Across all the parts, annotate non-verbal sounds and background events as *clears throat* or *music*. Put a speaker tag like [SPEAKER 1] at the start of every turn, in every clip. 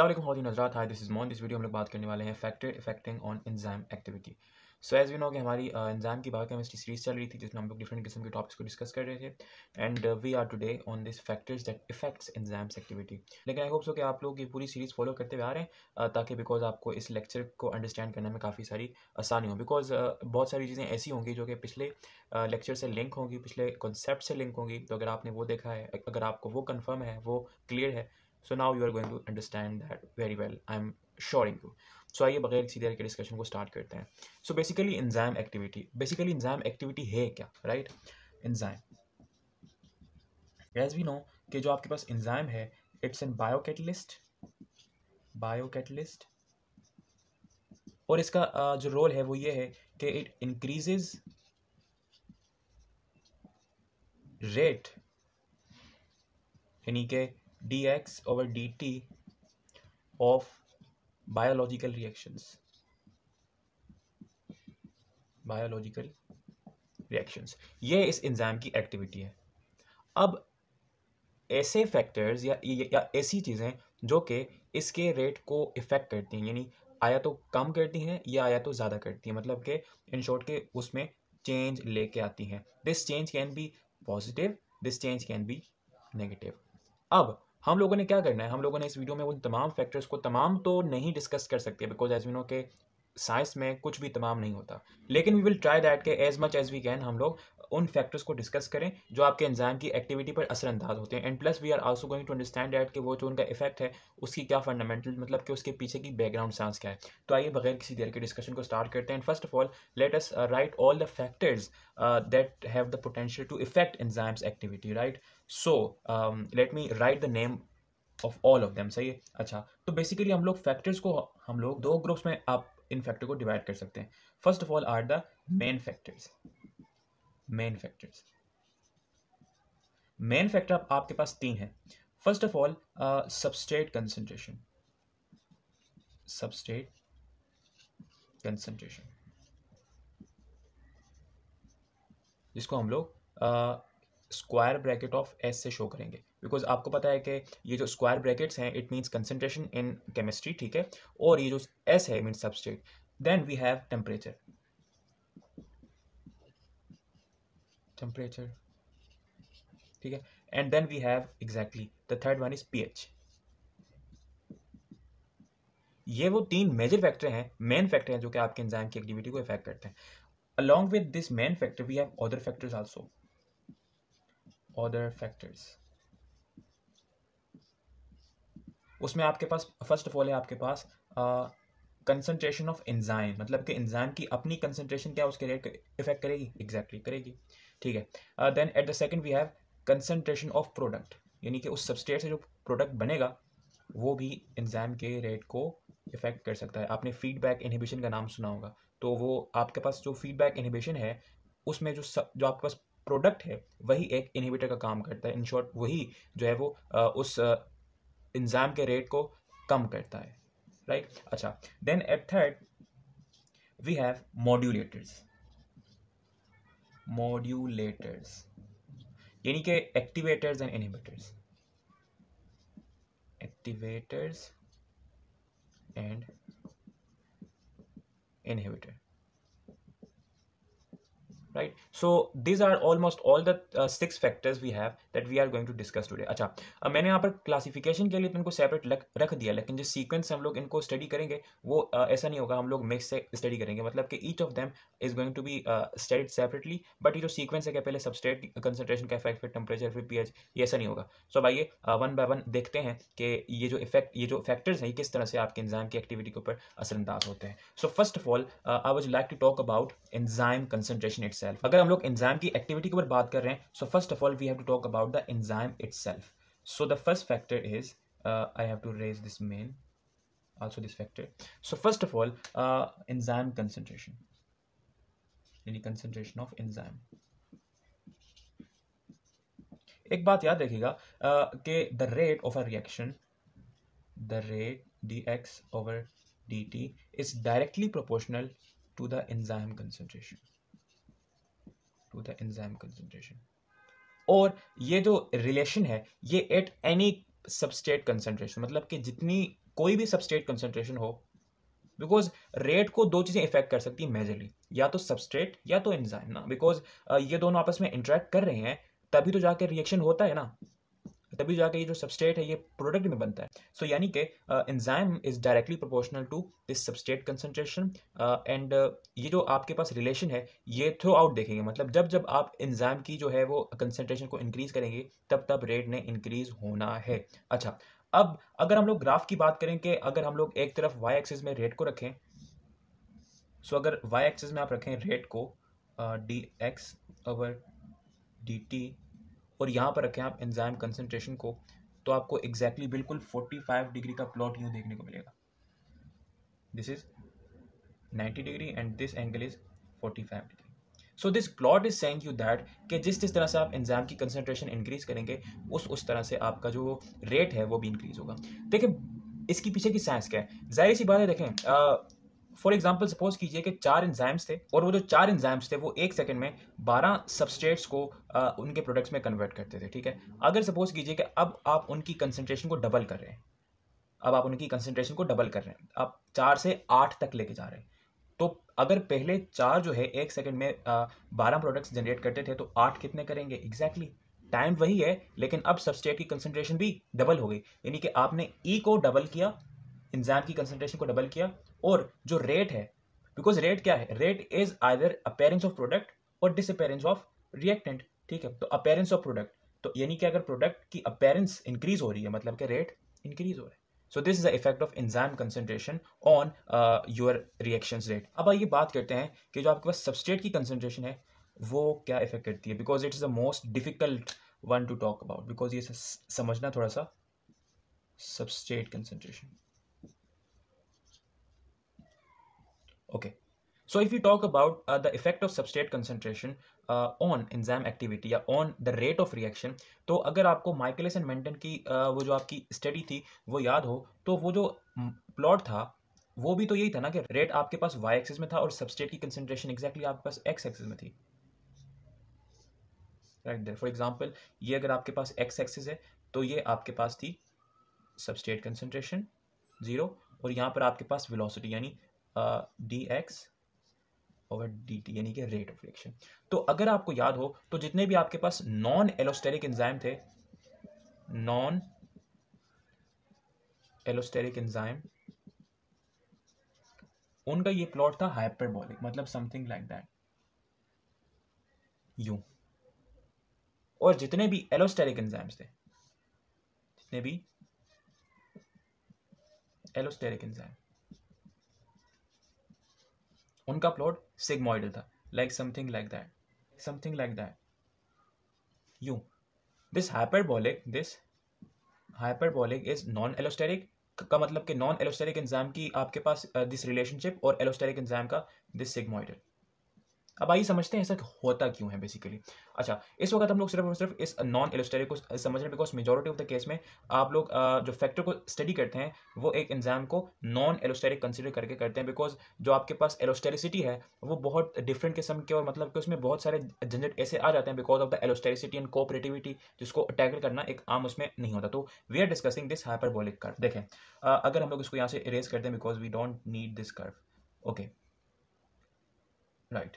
[SPEAKER 1] बहुत ही नजरा था दिस इज मॉन इस वीडियो हम लोग बात करने वाले हैं factor affecting on enzyme activity so as we know कि हमारी एंजाइम uh, की बायोकेमिस्ट्री सीरीज चल रही थी जिसमें हम लोग डिफरेंट किस्म के टॉपिक्स को डिस्कस कर रहे थे and we are today on this factors that affects enzymes activity लेकिन आई होप सो कि आप लोग ये पूरी सीरीज फॉलो करते हुए आ रहे हैं uh, ताकि बिकॉज आपको इस लेक्चर को अंडरस्टैंड करने में काफ़ी सारी आसानी हो बिकॉज uh, बहुत सारी चीज़ें ऐसी होंगी जो कि पिछले लेक्चर से लिंक होंगी पिछले कॉन्सेप्ट से लिंक होंगी तो अगर आपने वो देखा है अगर आपको वो कन्फर्म है वो क्लियर है so now you are going to understand that very well I am assuring you so आइए बगैर किसी देर के डिस्कशन को स्टार्ट करते हैं so basically enzyme activity basically enzyme activity है क्या right enzyme as we know कि जो आपके पास इंजाम है it's an bio catalyst bio catalyst और इसका जो रोल है वो ये है कि इट इंक्रीजेज रेट यानी कि dx over dt of biological reactions biological reactions ये इस इंजाम की एक्टिविटी है अब ऐसे फैक्टर्स या या ऐसी चीज़ें जो कि इसके रेट को इफ़ेक्ट करती हैं यानी आया तो कम करती हैं या आया तो ज़्यादा करती हैं मतलब कि इन शॉर्ट के उसमें चेंज लेके आती हैं this change can be positive this change can be negative अब हम लोगों ने क्या करना है हम लोगों ने इस वीडियो में उन तमाम फैक्टर्स को तमाम तो नहीं डिस्कस कर सकते बिकॉज एज वी नो के साइंस में कुछ भी तमाम नहीं होता लेकिन वी विल ट्राई दैट के as much as we can हम लोग उन फैक्टर्स को डिस्कस करें जो आपके एंजाइम की एक्टिविटी पर असरअंदाज होते हैं and plus we are also going to understand that कि वो जो उनका इफेक्ट है उसकी क्या फंडामेंटल मतलब कि उसके पीछे की बैकग्राउंड साइंस क्या है तो आइए बगैर किसी देर के डिस्कशन को स्टार्ट करते हैं first of all let us write all the factors that have the potential to affect enzymes activity right so let me write the name of all of them सही है अच्छा तो बेसिकली हम लोग factors को हम लोग दो ग्रुप्स में आप इन फैक्टर को डिवाइड कर सकते हैं first of all are the main factors main factors main factor आपके पास तीन है first of all substrate concentration substrate concentration जिसको हम लोग uh, square bracket of S से शो करेंगे बिकॉज आपको पता है कि ये जो स्क्वायर ब्रैकेट्स हैं it means concentration in chemistry ठीक है और ये जो एस है mean substrate then we have temperature temperature ठीक है and then we have exactly the third one is H ये वो तीन मेजर फैक्टर हैं मेन फैक्टर हैं जो कि आपके एंजाइम की एक्टिविटी को इफेक्ट करते हैं along with this main factor we have other factors also other factors उसमें आपके पास फर्स्ट ऑफ ऑल है आपके पास कंसनट्रेशन ऑफ एंजाइम मतलब कि एंजाइम की अपनी कंसंट्रेशन क्या उसके रेट इफेक्ट करेगी एग्जैक्टली exactly, करेगी ठीक है then at the second we have concentration of product यानी कि उस सबस्टेट से जो प्रोडक्ट बनेगा वो भी एंजाइम के रेट को इफेक्ट कर सकता है आपने फीडबैक इनहिबिशन का नाम सुना होगा तो वो आपके पास जो फीडबैक इनहिबिशन है उसमें जो सब जो आपके पास प्रोडक्ट है वही एक इनहिबिटर का काम करता है इन शॉर्ट वही जो है वो उस इंजाम के रेट को कम करता है राइट right? अच्छा then at third we have modulators modulators यानी कि activators and inhibitors activators and inhibitor right so these are almost all the uh, six factors we have that we are going to discuss today अच्छा अब मैंने यहाँ पर classification के लिए इनको सेपरेट रख दिया लेकिन जो सीक्वेंस हम लोग इनको स्टडी करेंगे वो uh, ऐसा नहीं होगा हम लोग मिक्स से स्टडी करेंगे मतलब कि each of them is going to be studied separately but ये जो सीक्वेंस है क्या पहले सबस्ट्रेट कंसनट्रेशन का इफेक्ट फिर टेम्परेचर फिर पीएच ये ऐसा नहीं होगा सो so, आइए वन बाय वन देखते हैं कि ये जो इफेक्ट ये जो फैक्टर्स हैं किस तरह से आपके इंजाम की एक्टिविटी के ऊपर असरअंदाज होते हैं so first of all I would like to talk about enzyme concentration it's itself अगर हम लोग एंजाइम की एक्टिविटी के ऊपर बात कर रहे हैं so first of all we have to talk about the enzyme itself so the first factor is I have to raise this मेन also this factor so first of all enzyme concentration यानी concentration of enzyme एक बात याद रखिएगा कि the rate of a reaction the rate d x over D t is directly proportional to the enzyme concentration to the enzyme concentration और ये जो relation है ये एट एनी सबस्टेट कंसेंट्रेशन मतलब कि जितनी कोई भी सबस्टेट कंसेंट्रेशन हो बिकॉज रेट को दो चीज़ें इफेक्ट कर सकती हैं मेजरली या तो सबस्ट्रेट या तो एंजाइम ना बिकॉज ये दोनों आपस में इंटरेक्ट कर रहे हैं तभी तो जाके रिएक्शन होता है ना तभी जाके ये जो सबस्टेट है ये प्रोडक्ट में बनता है सो so, यानी कि enzyme is directly proportional to this substrate concentration and ये जो आपके पास रिलेशन है ये थ्रू आउट देखेंगे मतलब जब जब आप एंजाइम की जो है वो कंसनट्रेशन को इंक्रीज करेंगे तब तब रेट ने इंक्रीज होना है अच्छा अब अगर हम लोग ग्राफ की बात करें कि अगर हम लोग एक तरफ वाई एक्सेस में रेट को रखें सो so, अगर वाई एक्सेस में आप रखें रेट को d x over D t और यहाँ पर रखें आप एंजाइम कंसनट्रेशन को तो आपको एग्जैक्टली exactly बिल्कुल 45 डिग्री का प्लॉट यूँ देखने को मिलेगा this is 90 degree and this angle is 45 degree so this plot is saying you that कि जिस जिस तरह से आप एंजाम की कंसनट्रेशन इंक्रीज करेंगे उस उस तरह से आपका जो रेट है वो भी इंक्रीज होगा देखिए इसके पीछे की साइंस क्या है जाहिर सी बात है देखें फॉर एग्जाम्पल सपोज कीजिए कि चार इंजाम्स थे और वो जो चार इंजाम्स थे वो एक सेकंड में बारह सबस्टेट्स को आ, उनके प्रोडक्ट्स में कन्वर्ट करते थे ठीक है अगर सपोज कीजिए कि अब आप उनकी कंसनट्रेशन को डबल कर रहे हैं अब आप उनकी कंसनट्रेशन को डबल कर रहे हैं आप चार से आठ तक लेके जा रहे हैं तो अगर पहले चार जो है एक सेकंड में बारह प्रोडक्ट्स जनरेट करते थे तो आठ कितने करेंगे एग्जैक्टली exactly. टाइम वही है लेकिन अब सबस्टेट की कंसनट्रेशन भी डबल हो गई यानी कि आपने ई e को डबल किया इंजाम की कंसनट्रेशन को डबल किया और जो रेट है बिकॉज रेट क्या है rate is either appearance of product और डिसअपेयरेंस ऑफ रिएक्टेंट ठीक है तो अपेयरेंस ऑफ प्रोडक्ट तो यानी कि अगर प्रोडक्ट की अपेयरेंस इंक्रीज हो रही है मतलब कि रेट इंक्रीज हो रहा है so this is the effect of enzyme concentration on your reaction rate अब आइए बात करते हैं कि जो आपके पास सबस्ट्रेट की कंसनट्रेशन है वो क्या इफेक्ट करती है because it is the most difficult one to talk about because ये समझना थोड़ा सा substrate concentration Okay, so if we talk about uh, the effect of substrate concentration uh, on enzyme activity या on the rate of reaction तो अगर आपको Michaelis and Menten की uh, वो जो आपकी study थी वो याद हो तो वो जो plot था वो भी तो यही था ना कि रेट आपके पास y एक्सिस में था और सबस्ट्रेट की कंसनट्रेशन एग्जैक्टली exactly आपके पास x एक्सिस में थी राइट देर फॉर एग्जाम्पल ये अगर आपके पास x एक्सिस है तो ये आपके पास थी सबस्ट्रेट कंसनट्रेशन जीरो और यहाँ पर आपके पास विलोसिटी यानी d x over D t यानी कि रेट ऑफ रिएक्शन तो अगर आपको याद हो तो जितने भी आपके पास नॉन एलोस्टेरिक एंजाइम थे नॉन एलोस्टेरिक एंजाइम उनका ये प्लॉट था हाइपरबॉलिक मतलब समथिंग लाइक दैट यू और जितने भी एलोस्टेरिक एंजाइम्स थे जितने भी एलोस्टेरिक एंजाइम उनका प्लॉट सिग्मोइडल था like something like that something like that you this hyperbolic this hyperbolic is non allosteric का मतलब कि नॉन एलोस्टेरिक एंजाम की आपके पास दिस uh, रिलेशनशिप और एलोस्टेरिक एग्जाम का दिस सिग्मोइडल अब आइए समझते हैं ऐसा होता क्यों है बेसिकली अच्छा इस वक्त हम लोग सिर्फ और सिर्फ इस नॉन इलस्ट्रेटिव को समझ रहे हैं because majority of the case में आप लोग जो फैक्टर को स्टडी करते हैं वो एक एग्जाम को नॉन एलोस्टेरिक कंसिडर करके करते हैं बिकॉज जो आपके पास एलोस्टेरिसिटी है वो बहुत डिफरेंट किस्म के और मतलब कि उसमें बहुत सारे झंझट ऐसे आ जाते हैं because of the allostericity and cooperativity जिसको टैकल करना एक आम उसमें नहीं होता तो we are discussing this hyperbolic curve देखें अगर हम लोग इसको यहाँ से इरेज करते हैं because we don't need this curve okay right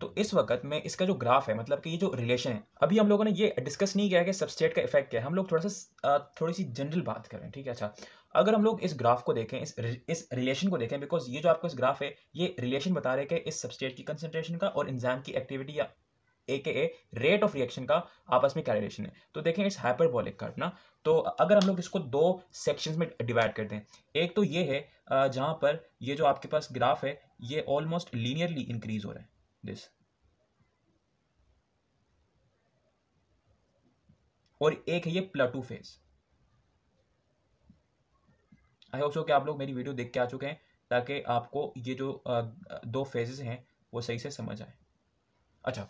[SPEAKER 1] तो इस वक्त में इसका जो ग्राफ है मतलब कि ये जो रिलेशन है अभी हम लोगों ने ये डिस्कस नहीं किया कि सबस्टेट का इफेक्ट क्या है हम लोग थोड़ा सा थोड़ी सी जनरल बात करें ठीक है अच्छा अगर हम लोग इस ग्राफ को देखें इस इस रिलेशन को देखें बिकॉज ये जो आपको इस ग्राफ है ये रिलेशन बता रहे कि इस सबस्टेट की कंसनट्रेशन का और इंजाम की एक्टिविटी या ए के ए रेट ऑफ रिएक्शन का आपस में क्या रिलेशन है तो देखें इस हाइपरबॉलिक का ना तो अगर हम लोग इसको दो सेक्शंस में डिवाइड कर दें एक तो ये है जहाँ पर ये जो आपके पास ग्राफ है ये ऑलमोस्ट लीनियरली इंक्रीज हो रहा है दिस और एक है ये plateau phase I hope so कि आप लोग मेरी वीडियो देख के आ चुके हैं ताकि आपको ये जो दो फेजेस हैं वो सही से समझ आए अच्छा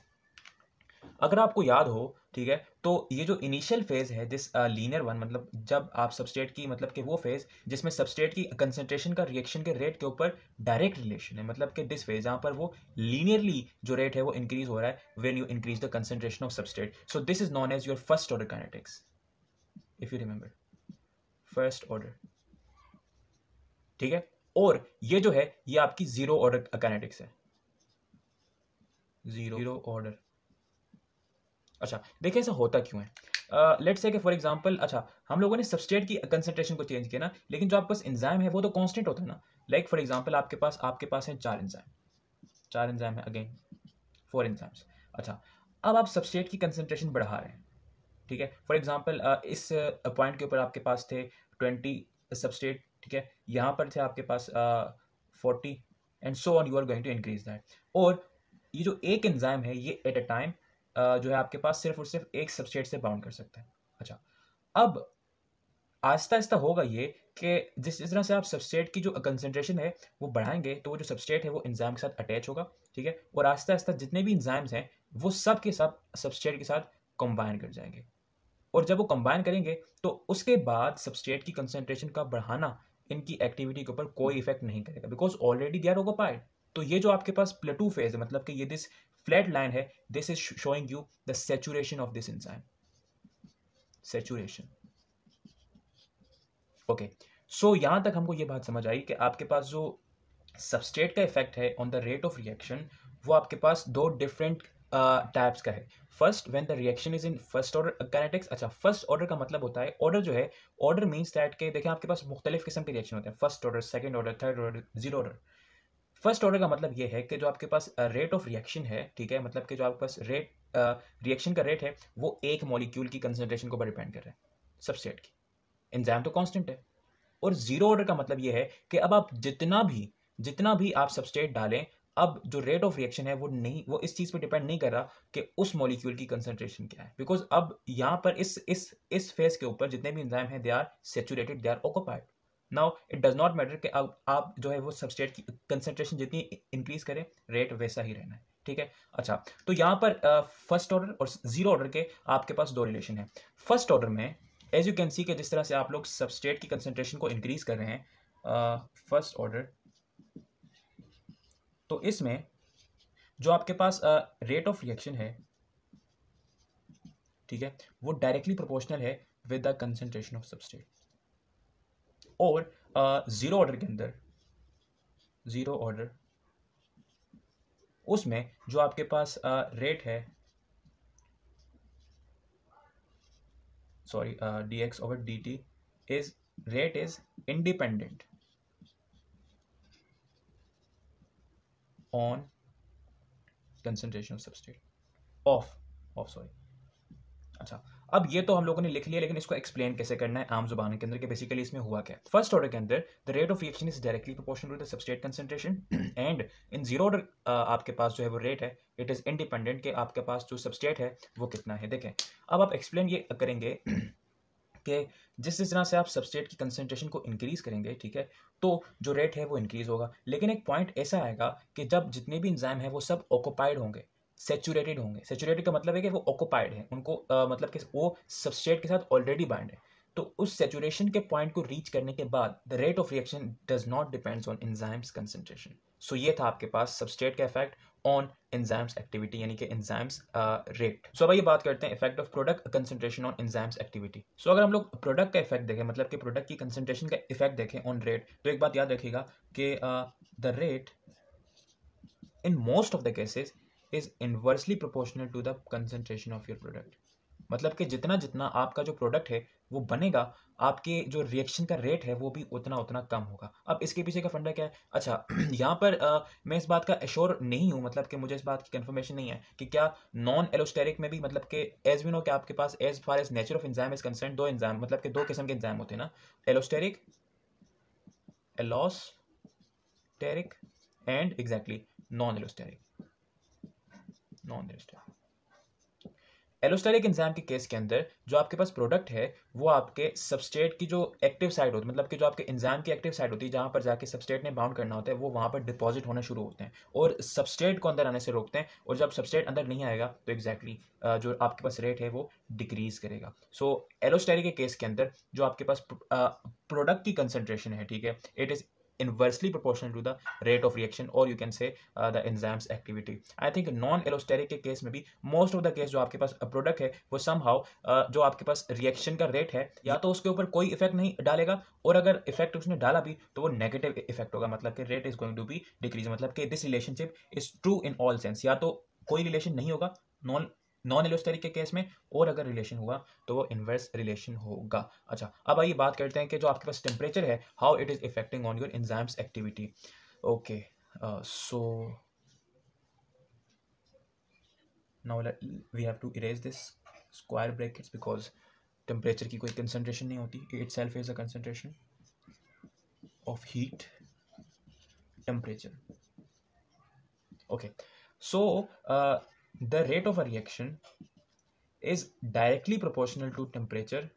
[SPEAKER 1] अगर आपको याद हो ठीक है तो ये जो इनिशियल फेज है दिस लीनियर वन मतलब जब आप सबस्ट्रेट की मतलब कि वो फेज जिसमें सबस्ट्रेट की कंसनट्रेशन का रिएक्शन के रेट के ऊपर डायरेक्ट रिलेशन है मतलब कि दिस फेज जहाँ पर वो लीनियरली जो रेट है वो इंक्रीज हो रहा है when you increase the concentration of substrate so this is known as your first order kinetics if you remember first order ठीक है और ये जो है ये आपकी जीरो ऑर्डर काइनेटिक्स है जीरो ऑर्डर अच्छा देखिए ऐसा होता क्यों है लेट्स से कि फॉर एग्जांपल अच्छा हम लोगों ने सबस्टेट की कंसनट्रेशन को चेंज किया ना लेकिन जो आपके पास एंजाइम है वो तो कांस्टेंट होता है ना लाइक फॉर एग्जांपल आपके पास आपके पास है चार एंजाइम चार एंजाइम है अगेन फोर एंजाइम्स अच्छा अब आप सबस्टेट की कंसनट्रेशन बढ़ा रहे हैं ठीक है फॉर एग्जाम्पल इस पॉइंट के ऊपर आपके पास थे ट्वेंटी सबस्टेट ठीक है यहाँ पर थे आपके पास forty and so on you are going to increase that और ये जो एक एंजाइम है ये एट अ टाइम जो है आपके पास सिर्फ और सिर्फ एक सबस्टेट से बाउंड कर सकता है अच्छा अब आहिस्ता आहिस्ता होगा ये कि जिस जिस तरह से आप सबस्टेट की जो कंसनट्रेशन है वो बढ़ाएंगे तो वो जो सबस्टेट है वो इंजाम के साथ अटैच होगा ठीक है और आहिस्ता आहिस्ता जितने भी इंजाम्स हैं वो सब के सब सबस्टेट के साथ कंबाइन कर जाएंगे और जब वो कंबाइन करेंगे तो उसके बाद सबस्टेट की कंसनट्रेशन का बढ़ाना इनकी एक्टिविटी के ऊपर कोई इफेक्ट नहीं करेगा because already they are occupied तो ये जो आपके पास प्लेटू फेज है मतलब कि ये दिस फ्लैट लाइन है this is showing you the saturation of this enzyme saturation okay so यहां तक हमको ये बात समझ आई कि आपके पास जो सबस्टेट का इफेक्ट है on the rate of reaction वो आपके पास दो डिफरेंट टाइप्स uh, का है first when the reaction is in first order kinetics अच्छा फर्स्ट ऑर्डर का मतलब होता है ऑर्डर जो है ऑर्डर मीन्स दैट के देखें आपके पास मुख्तलिफ किस्म के रिएक्शन होते हैं first order second order third order zero order first order का मतलब ये है कि जो आपके पास रेट ऑफ रिएक्शन है ठीक है मतलब कि जो आपके पास रेट रिएक्शन uh, का रेट है वो एक मॉलिक्यूल की कंसनट्रेशन के ऊपर डिपेंड कर रहा है सबस्टेट की एंजाइम तो कांस्टेंट है और जीरो ऑर्डर का मतलब ये है कि अब आप जितना भी जितना भी आप सबस्टेट डालें अब जो रेट ऑफ रिएक्शन है वो नहीं वो इस चीज़ पे डिपेंड नहीं कर रहा कि उस मॉलिक्यूल की कंसनट्रेशन क्या है बिकॉज अब यहाँ पर इस इस इस फेज के ऊपर जितने भी इंजाइम हैं they are saturated they are occupied now it does not matter कि अब आप जो है वो सबस्टेट की कंसेंट्रेशन जितनी इंक्रीज करें रेट वैसा ही रहना है ठीक है अच्छा तो यहाँ पर फर्स्ट ऑर्डर और जीरो ऑर्डर के आपके पास दो रिलेशन है फर्स्ट ऑर्डर में एज यू कैन सी के जिस तरह से आप लोग सबस्टेट की कंसेंट्रेशन को इंक्रीज कर रहे हैं फर्स्ट ऑर्डर तो इसमें जो आपके पास रेट ऑफ रिएक्शन है ठीक है वो डायरेक्टली प्रोपोर्शनल है with the concentration of substrate और जीरो ऑर्डर के अंदर जीरो ऑर्डर उसमें जो आपके पास रेट है sorry d d x over t is rate is independent on concentration of substrate of of sorry अच्छा अब ये तो हम लोगों ने लिख लिया लेकिन इसको एक्सप्लेन कैसे करना है आम जुबान के अंदर बेसिकली इसमें हुआ क्या फर्स्ट ऑर्डर के अंदर the rate of reaction is directly proportional to the substrate concentration and in zero order आपके पास जो है वो रेट है इट इज इंडिपेंडेंट कि आपके पास जो सबस्ट्रेट है वो कितना है देखें अब आप एक्सप्लेन ये करेंगे *clears throat* कि जिस तरह से आप सबस्ट्रेट की कंसेंट्रेशन को इंक्रीज़ करेंगे ठीक है तो जो रेट है वो इंक्रीज़ होगा लेकिन एक पॉइंट ऐसा आएगा कि जब जितने भी इंजाम है वो सब ऑक्यूपाइड होंगे सेचूरेटेड होंगे सेचूरेटेड का मतलब है कि वो ऑक्युपाइड है उनको आ, मतलब कि वो सबस्टेट के साथ ऑलरेडी बाइंड है तो उस सेचुरेशन के पॉइंट को रीच करने के बाद the rate of reaction does not depends on enzymes concentration so ये था आपके पास सबस्टेट का इफेक्ट ऑन एंजाइम्स एक्टिविटी यानी कि एंजाइम्स रेट सो अब ये बात करते हैं effect of product concentration on enzymes activity so अगर हम लोग प्रोडक्ट का इफेक्ट देखें मतलब कि प्रोडक्ट की कंसेंट्रेशन का इफेक्ट देखें ऑन रेट तो एक बात याद रखिएगा कि the rate in most of the cases is inversely proportional to the concentration of your product मतलब कि जितना जितना आपका जो प्रोडक्ट है वो बनेगा आपके जो रिएक्शन का रेट है वो भी उतना उतना कम होगा अब इसके पीछे का फंडा क्या है अच्छा *clears throat* यहाँ पर आ, मैं इस बात का एश्योर नहीं हूँ मतलब कि मुझे इस बात की कंफर्मेशन नहीं है कि क्या नॉन एलोस्टेरिक में भी मतलब कि एज वी नो कि आपके पास as far as nature of enzyme is concern दो एंजाइम मतलब कि दो किस्म के एंजाइम होते हैं ना allosteric allosteric and exactly non allosteric non allosteric allosteric enzyme के केस के अंदर जो आपके पास प्रोडक्ट है वो आपके सबस्टेट की जो एक्टिव साइड होती है मतलब कि जो आपके एंजाम की एक्टिव साइड होती है जहाँ पर जाके सबस्टेट ने बाउंड करना होता है वो वहाँ पर डिपॉजिट होना शुरू होते हैं और सबस्टेट को अंदर आने से रोकते हैं और जब सबस्टेट अंदर नहीं आएगा तो एग्जैक्टली exactly, जो आपके पास रेट है वो डिक्रीज करेगा सो so, एलोस्टेरिक के केस के अंदर जो आपके पास प्रोडक्ट की कंसनट्रेशन है ठीक है it is inversely proportional to the rate of reaction or you can say uh, the enzymes activity i think non allosteric के केस में भी मोस्ट ऑफ द केस जो आपके पास प्रोडक्ट है वो समहाउ uh, जो आपके पास रिएक्शन का रेट है या तो उसके ऊपर कोई इफेक्ट नहीं डालेगा और अगर इफेक्ट उसने डाला भी तो वो नेगेटिव इफेक्ट होगा मतलब कि rate is going to be decrease मतलब कि this relationship is true in all sense या तो कोई रिलेशन नहीं होगा नॉन नॉन इलोस्टेरिक के केस में और अगर रिलेशन हुआ तो वो इन्वर्स रिलेशन होगा अच्छा अब आइए बात करते हैं कि जो आपके पास टेम्परेचर है how it is effecting on your enzymes activity okay so now we have to erase this square brackets because temperature की कोई कंसेंट्रेशन नहीं होती itself is a concentration of heat temperature okay so The rate of a reaction is directly proportional to temperature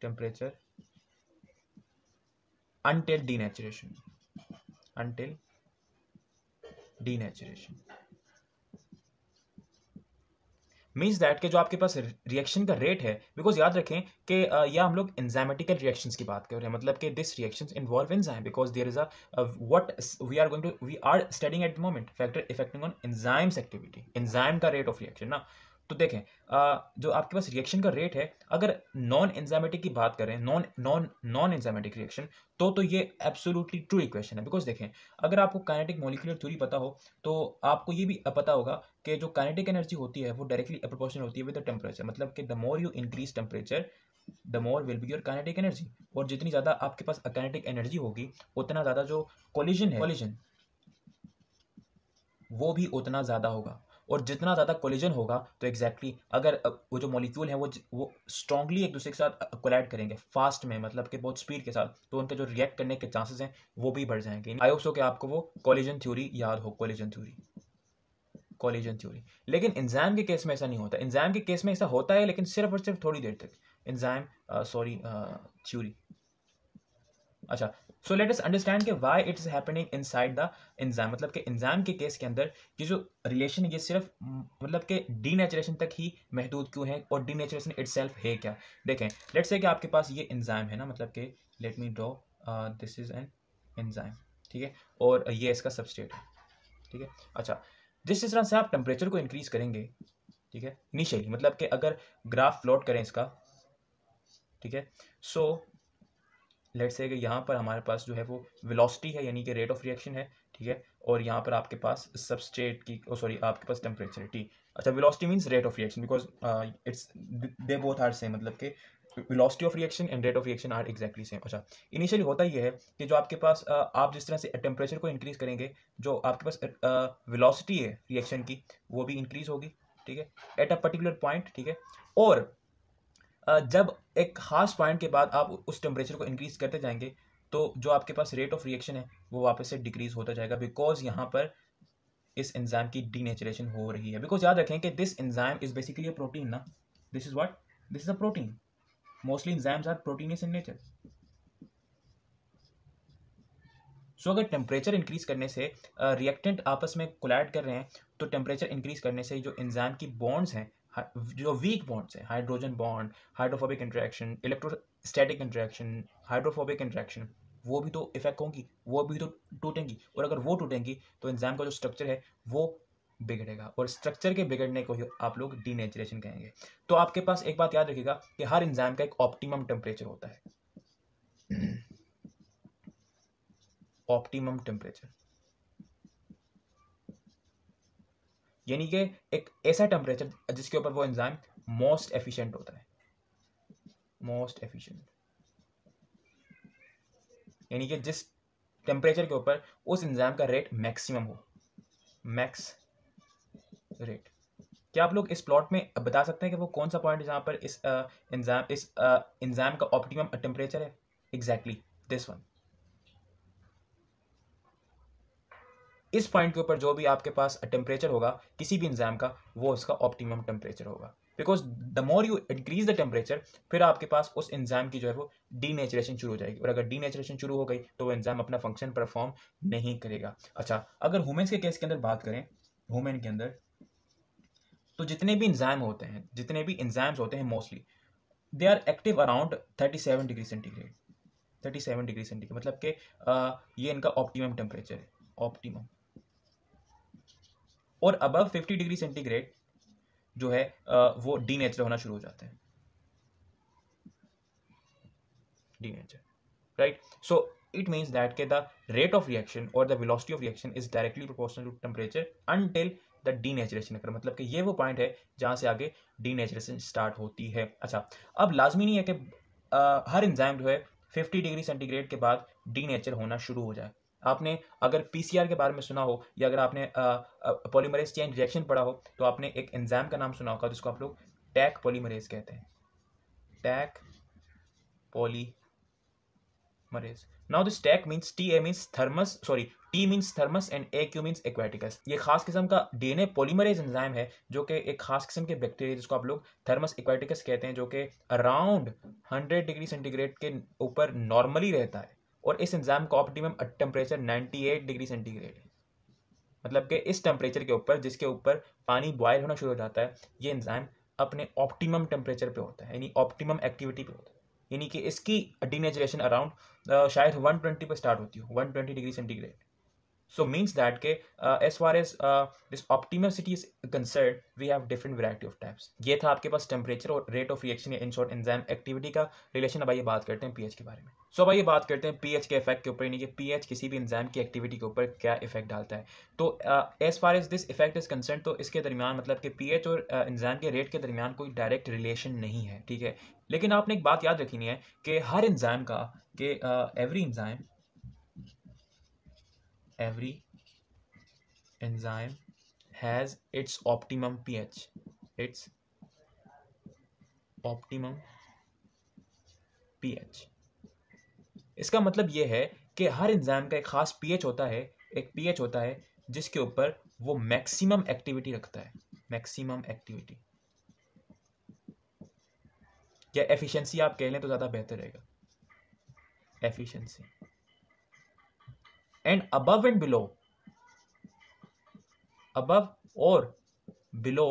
[SPEAKER 1] temperature until denaturation until denaturation means that के जो आपके पास reaction का rate है बिकॉज याद रखें कि uh, यह हम लोग एंजाइमेटिकल रिएक्शंस की बात कर रहे हैं मतलब कि this reactions involve enzyme because there is a what we are going to we are studying at the moment factor affecting on enzymes activity enzyme का रेट ऑफ रिएक्शन ना तो देखें जो आपके पास रिएक्शन का रेट है अगर नॉन एंजाइमेटिक की बात करें non non non enzymatic reaction तो तो ये एब्सोल्युटली ट्रू इक्वेशन है बिकॉज देखें अगर आपको काइनेटिक मॉलिकुलर थ्योरी पता हो तो आपको ये भी पता होगा कि जो काइनेटिक एनर्जी होती है वो डायरेक्टली प्रोपोर्शनल होती है विद द टेम्परेचर मतलब कि the more you increase temperature the more will be your kinetic energy और जितनी ज़्यादा आपके पास काइनेटिक एनर्जी होगी उतना ज़्यादा जो कोलिजन है कोलिजन वो भी उतना ज़्यादा होगा और जितना ज़्यादा कोलिजन होगा तो एग्जैक्टली exactly अगर वो जो मॉलिक्यूल है वो वो स्ट्रांगली एक दूसरे के साथ कोलाइड करेंगे फास्ट में मतलब कि बहुत स्पीड के साथ तो उनके जो रिएक्ट करने के चांसेस हैं वो भी बढ़ जाएंगे आई होप सो कि आपको वो कोलिजन थ्योरी याद हो कोलिजन थ्योरी कोलिजन थ्योरी लेकिन इंजाम के केस में ऐसा नहीं होता इंजाम के केस में ऐसा होता है लेकिन सिर्फ और सिर्फ थोड़ी देर तक इंजाम सॉरी थ्योरी अच्छा सो लेट अस अंडरस्टैंड कि why is happening inside the enzyme मतलब कि इंजाम के केस के अंदर ये जो रिलेशन ये सिर्फ मतलब कि डी नेचुरेशन तक ही महदूद क्यों है और डी नेचुरेशन इट है क्या देखें लेट से कि आपके पास ये इंजाम है ना मतलब कि let me draw this is an enzyme ठीक है और ये इसका सबस्टेट है ठीक है अच्छा जिस तरह से आप टेम्परेचर को इंक्रीज करेंगे ठीक है इनिशियली मतलब कि अगर ग्राफ फ्लोट करें इसका ठीक है सो लेट से यहाँ पर हमारे पास जो है वो वेलोसिटी है यानी कि रेट ऑफ रिएक्शन है ठीक है और यहाँ पर आपके पास सबस्टेट की सॉरी oh, आपके पास टेम्परेचर टी अच्छा velocity means rate of reaction because it's they both are same मतलब कि velocity of reaction and rate of reaction are exactly same अच्छा इनिशियली होता यह है कि जो आपके पास uh, आप जिस तरह से टेम्परेचर को इंक्रीज करेंगे जो आपके पास वेलोसिटी uh, है रिएक्शन की वो भी इंक्रीज होगी ठीक है एट अ पर्टिकुलर पॉइंट ठीक है और जब एक खास पॉइंट के बाद आप उस टेम्परेचर को इंक्रीज करते जाएंगे तो जो आपके पास रेट ऑफ रिएक्शन है वो वापस से डिक्रीज होता जाएगा बिकॉज यहाँ पर इस एंजाइम की डीनेचुरेशन हो रही है बिकॉज याद रखें कि this enzyme is basically a protein ना this is what this is a protein mostly enzymes are protein in nature so अगर टेम्परेचर इंक्रीज करने से रिएक्टेंट uh, आपस में कोलाइड कर रहे हैं तो टेम्परेचर इंक्रीज करने से जो एंजाइम की बॉन्ड्स हैं जो वीक बॉन्ड्स हैं hydrogen bond hydrophobic interaction electrostatic interaction hydrophobic interaction वो भी तो इफेक्ट होंगी वो भी तो टूटेंगी और अगर वो टूटेंगी तो इंजाम का जो स्ट्रक्चर है वो बिगड़ेगा और स्ट्रक्चर के बिगड़ने को ही आप लोग डीनेचुरेशन कहेंगे तो आपके पास एक बात याद रखिएगा कि हर इंजाम का एक ऑप्टिमम टेम्परेचर होता है ऑप्टिमम *clears throat* टेम्परेचर यानी कि एक ऐसा टेम्परेचर जिसके ऊपर वो एंजाइम मोस्ट एफिशिएंट होता है मोस्ट एफिशिएंट यानी कि जिस टेम्परेचर के ऊपर उस एंजाइम का रेट मैक्सिमम हो मैक्स रेट क्या आप लोग इस प्लॉट में बता सकते हैं कि वो कौन सा पॉइंट जहां जहाँ पर इस एंजाम uh, इस एंजाम uh, का ऑप्टिमम टेम्परेचर है एग्जैक्टली दिस वन इस पॉइंट के ऊपर जो भी आपके पास टेम्परेचर होगा किसी भी इंजाम का वो उसका ऑप्टिमम टेम्परेचर होगा because the more you increase the temperature फिर आपके पास उस इंजाम की जो है वो नेचुरेशन शुरू हो जाएगी और अगर नेचुरेशन शुरू हो गई तो वो इंजाम अपना फंक्शन परफॉर्म नहीं करेगा अच्छा अगर वुमेन्स के केस के अंदर बात करें वुमेन के अंदर तो जितने भी इंजाम होते हैं जितने भी इंजाम्स होते हैं mostly they are active around thirty seven degree centigrade thirty seven degree centigrade मतलब कि ये इनका ऑप्टिमम टेम्परेचर है ऑप्टिमम और अबव 50 डिग्री सेंटीग्रेड जो है वो नेचर होना शुरू हो जाते हैं nature right so it means that के द रेट ऑफ रिएक्शन और the velocity of reaction is directly proportional to temperature until the डी अगर मतलब कि ये वो पॉइंट है जहां से आगे डी नेचुरेशन स्टार्ट होती है अच्छा अब लाजमी नहीं है कि हर इंजाम जो है फिफ्टी डिग्री सेंटीग्रेड के बाद नेचर होना शुरू हो जाए आपने अगर पीसीआर के बारे में सुना हो या अगर आपने पॉलीमरेज चेंज रिएक्शन पढ़ा हो तो आपने एक एंजाम का नाम सुना होगा जिसको आप लोग टैक पॉलीमरेज कहते हैं Taq polymerase now this Taq means T A means Thermus sorry T means Thermus and A Q means aquaticus ये खास किस्म का ए पोलीमरेज एंजाइम है जो कि एक खास किस्म के बैक्टीरिया जिसको आप लोग थर्मस एक्वेटिकस कहते हैं जो कि अराउंड हंड्रेड डिग्री सेंटीग्रेड के ऊपर नॉर्मली रहता है और इस एग्ज़ाम का ऑप्टिमम टेम्परेचर 98 डिग्री सेंटीग्रेड है मतलब कि इस टेम्परेचर के ऊपर जिसके ऊपर पानी बॉयल होना शुरू हो जाता है ये एंजाइम अपने ऑप्टिमम टेम्परेचर पे होता है यानी ऑप्टिमम एक्टिविटी पे होता है यानी कि इसकी डीनेचुरेशन अराउंड शायद 120 पे स्टार्ट होती हो 120 degree centigrade So means that okay, uh, as far as uh, this optimality is concerned, we have different variety of types. ये था आपके पास टेम्परेचर और रेट ऑफ रिएक्शन या इन शॉर्ट एंजाइम एक्टिविटी का रिलेशन अब आइए बात करते हैं पीएच के बारे में सो so, अब आइए बात करते हैं पीएच के इफेक्ट के ऊपर यानी कि पीएच किसी भी एंजाइम की एक्टिविटी के ऊपर क्या इफेक्ट डालता है तो as far as this effect is concern तो इसके दरमियान मतलब कि पीएच और एंजाइम uh, के रेट के दरमियान कोई डायरेक्ट रिलेशन नहीं है ठीक है लेकिन आपने एक बात याद रखनी है कि हर इंजाम का कि every uh, enzyme every enzyme has its optimum pH its optimum pH इसका मतलब यह है कि हर इंजाम का एक खास पीएच होता है एक पीएच होता है जिसके ऊपर वो मैक्सिमम एक्टिविटी रखता है मैक्सिमम एक्टिविटी या एफिशिएंसी आप कह लें तो ज़्यादा बेहतर रहेगा efficiency and above and below above or below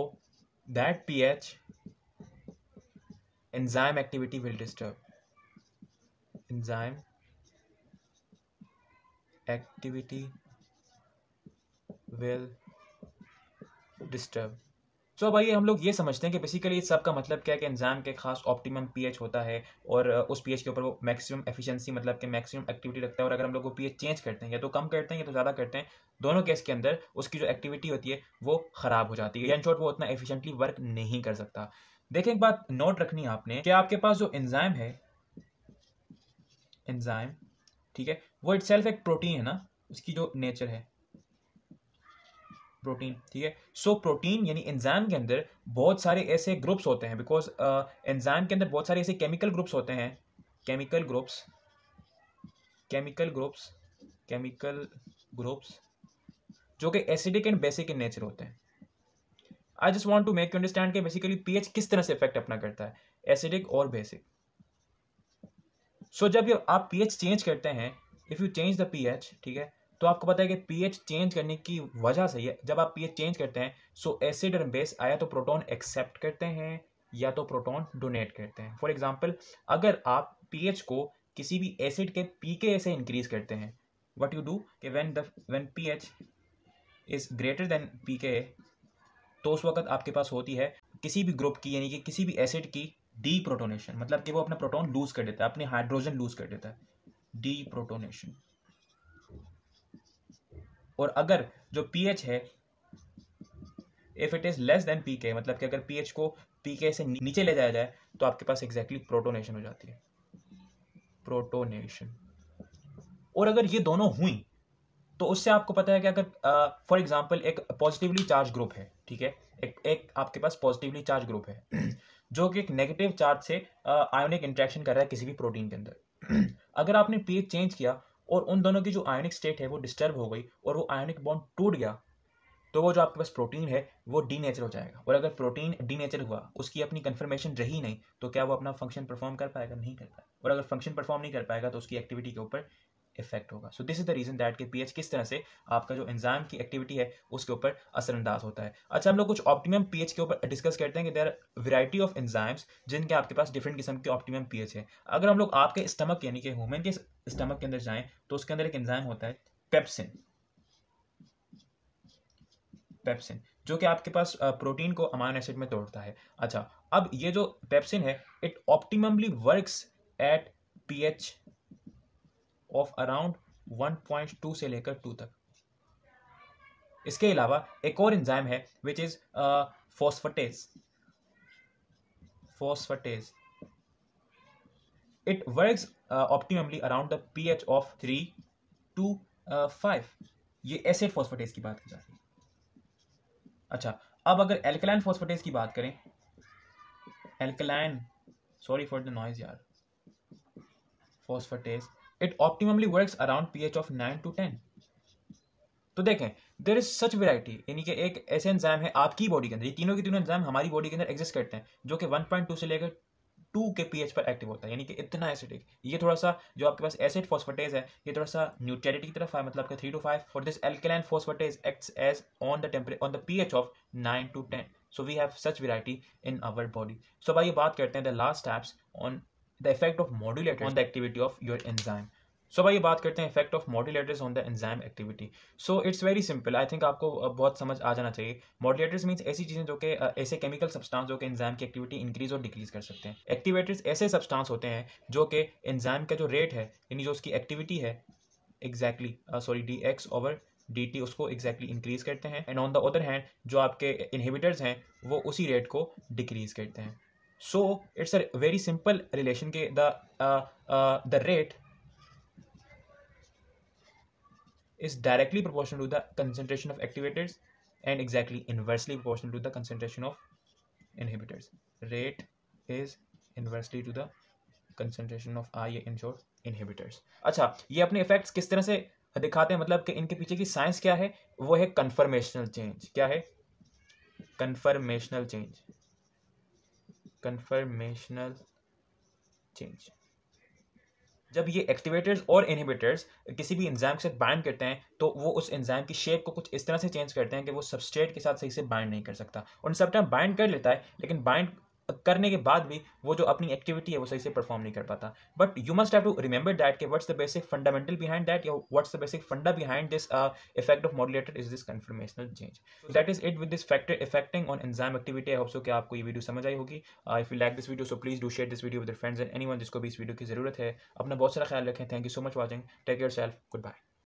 [SPEAKER 1] that pH enzyme activity will disturb enzyme activity will disturb so अब आइए हम लोग ये समझते हैं कि बेसिकली इस सब का मतलब क्या है कि एंजाम के खास ऑप्टिमम पीएच होता है और उस पीएच के ऊपर वो मैक्सिमम एफिशिएंसी मतलब कि मैक्सिमम एक्टिविटी रखता है और अगर हम लोग वो पीएच चेंज करते हैं या तो कम करते हैं या तो ज़्यादा करते हैं दोनों केस के अंदर उसकी जो एक्टिविटी होती है वो ख़राब हो जाती है इन शॉर्ट वो उतना एफिशेंटली वर्क नहीं कर सकता देखें एक बात नोट रखनी है आपने कि आपके पास जो एंजाइम है एंजाइम ठीक है वो इट एक प्रोटीन है ना उसकी जो नेचर है प्रोटीन ठीक है सो प्रोटीन यानी एंजाइम के अंदर बहुत सारे ऐसे ग्रुप्स होते हैं बिकॉज एंजाइम uh, के अंदर बहुत सारे ऐसे केमिकल ग्रुप्स होते हैं chemical groups chemical groups chemical groups जो कि acidic and basic in nature होते हैं I just want to make you understand कि बेसिकली पी किस तरह से इफेक्ट अपना करता है एसिडिक और बेसिक सो so, जब आप पी चेंज करते हैं if you change the P ठीक है तो आपको पता है कि पीएच चेंज करने की वजह से जब आप पीएच चेंज करते हैं सो एसिड और बेस आया तो प्रोटॉन एक्सेप्ट करते हैं या तो प्रोटॉन डोनेट करते हैं फॉर एग्जांपल अगर आप पीएच को किसी भी एसिड के पी के से इंक्रीज करते हैं व्हाट यू डू कि when the when pH is greater than K तो उस वक्त आपके पास होती है किसी भी ग्रुप की यानी कि किसी भी एसिड की डी प्रोटोनेशन मतलब कि वो अपना प्रोटोन लूज कर देता है अपने हाइड्रोजन लूज कर देता है डी प्रोटोनेशन और अगर जो पीएच है if it is less than pK मतलब कि अगर पीएच को पीके से नीचे ले जाया जाए तो आपके पास एग्जैक्टली exactly प्रोटोनेशन हो जाती है प्रोटोनेशन और अगर ये दोनों हुई तो उससे आपको पता है कि अगर फॉर uh, एग्जाम्पल एक पॉजिटिवली चार्ज ग्रुप है ठीक है एक एक आपके पास पॉजिटिवली चार्ज ग्रुप है *clears throat* जो कि एक नेगेटिव चार्ज से आयोनिक uh, इंट्रैक्शन कर रहा है किसी भी प्रोटीन के अंदर *clears throat* अगर आपने पीएच चेंज किया और उन दोनों की जो आयनिक स्टेट है वो डिस्टर्ब हो गई और वो आयनिक बॉन्ड टूट गया तो वो जो आपके पास प्रोटीन है वो डीनेचर हो जाएगा और अगर प्रोटीन डीनेचर हुआ उसकी अपनी कन्फर्मेशन रही नहीं तो क्या वो अपना फंक्शन परफॉर्म कर पाएगा नहीं कर पाएगा और अगर फंक्शन परफॉर्म नहीं कर पाएगा तो उसकी एक्टिविटी के ऊपर इफेक्ट होगा so this is the reason that कि पीएच किस तरह से आपका जो एंजाइम की एक्टिविटी है उसके ऊपर असरअंदाज होता है अच्छा हम लोग कुछ ऑप्टिमम पीएच के ऊपर डिस्कस करते हैं कि देर वेराइटी ऑफ एंजाइम्स जिनके आपके पास डिफरेंट किस्म के ऑप्टिमम पीएच है अगर हम लोग आपके स्टमक यानी कि ह्यूमन के स्टमक के अंदर जाएं तो उसके अंदर एक एंजाइम होता है पेप्सिन पेप्सिन जो कि आपके पास प्रोटीन को अमाइनो एसिड में तोड़ता है अच्छा अब ये जो पेप्सिन है it optimally works at pH of around 1.2 से लेकर 2 तक इसके अलावा एक और इंजाइम है which is phosphatase phosphatase it works uh, around around the of three to five ये एसिड फॉस्फेटेज की बात की जाती है अच्छा अब अगर एल्कलाइन फॉस्फेटेज की बात करें alkaline sorry for the noise यार phosphatase it optimally work around P H of nine to ten तो देखें देर इज सच वेराइटी यानी कि एक ऐसे एंजाइम है आपकी बॉडी के अंदर ये तीनों के तीनों एंजाइम हमारी बॉडी के अंदर एग्जिस्ट करते हैं जो कि वन पॉइंट टू से लेकर टू के पी एच पर एक्टिव होता है यानी कि इतना एसिडिक ये थोड़ा सा जो आपके पास एसिड फॉस्फेटेज है ये थोड़ा सा न्यूट्रिलिटी की तरफ है मतलब three to five for this alkaline phosphatase acts as on the temper on the P H of nine to ten so we have such variety in our body so भाई ये बात करते हैं the last steps on the effect of modulator on the activity of your enzyme so भाई बात करते हैं effect of modulators on the enzyme activity so it's very simple I think आपको बहुत समझ आ जाना चाहिए मॉड्यूलेटर्स मीन्स ऐसी चीज़ें जो कि ऐसे केमिकल सब्सटेंस जो कि एंजाइम की एक्टिविटी इंक्रीज और डिक्रीज कर सकते हैं एक्टिवेटर्स ऐसे सब्सटेंस होते हैं जो कि एंजाइम का जो रेट है यानी जो उसकी एक्टिविटी है exactly sorry D x over D T उसको एग्जैक्टली exactly इंक्रीज करते हैं and on the other hand जो आपके इनहिबिटर्स हैं वो उसी रेट को डिक्रीज करते हैं So it's a very simple relation. The uh, uh, the rate is directly proportional to the concentration of activators and exactly inversely proportional to the concentration of inhibitors. Rate is inversely to the concentration of I in short inhibitors. अच्छा ये अपने effects किस तरह से दिखाते हैं मतलब कि इनके पीछे की साइंस क्या है वो है कन्फर्मेशनल चेंज क्या है कन्फर्मेशनल चेंज कन्फर्मेशनल चेंज जब ये एक्टिवेटर्स और इनिबेटर्स किसी भी इंजाम के साथ बाइंड करते हैं तो वो उस एंजाइम की शेप को कुछ इस तरह से चेंज करते हैं कि वो सबस्ट्रेट के साथ सही से बाइंड नहीं कर सकता और सब टाइम बाइंड कर लेता है लेकिन बाइंड करने के बाद भी वो जो अपनी एक्टिविटी है वो सही से परफॉर्म नहीं कर पाता but you must have to remember that के what's the basic fundamental behind that या what's the basic funda behind this effect of modulated is this conformational change that is it with this factor affecting on enzyme activity I hope so कि आपको ये video समझ आई होगी if you like this video so please do share this video with friends and anyone जिसको भी इस video की जरूरत है अपना बहुत सारा ख्याल रखें thank you so much watching take your self good bye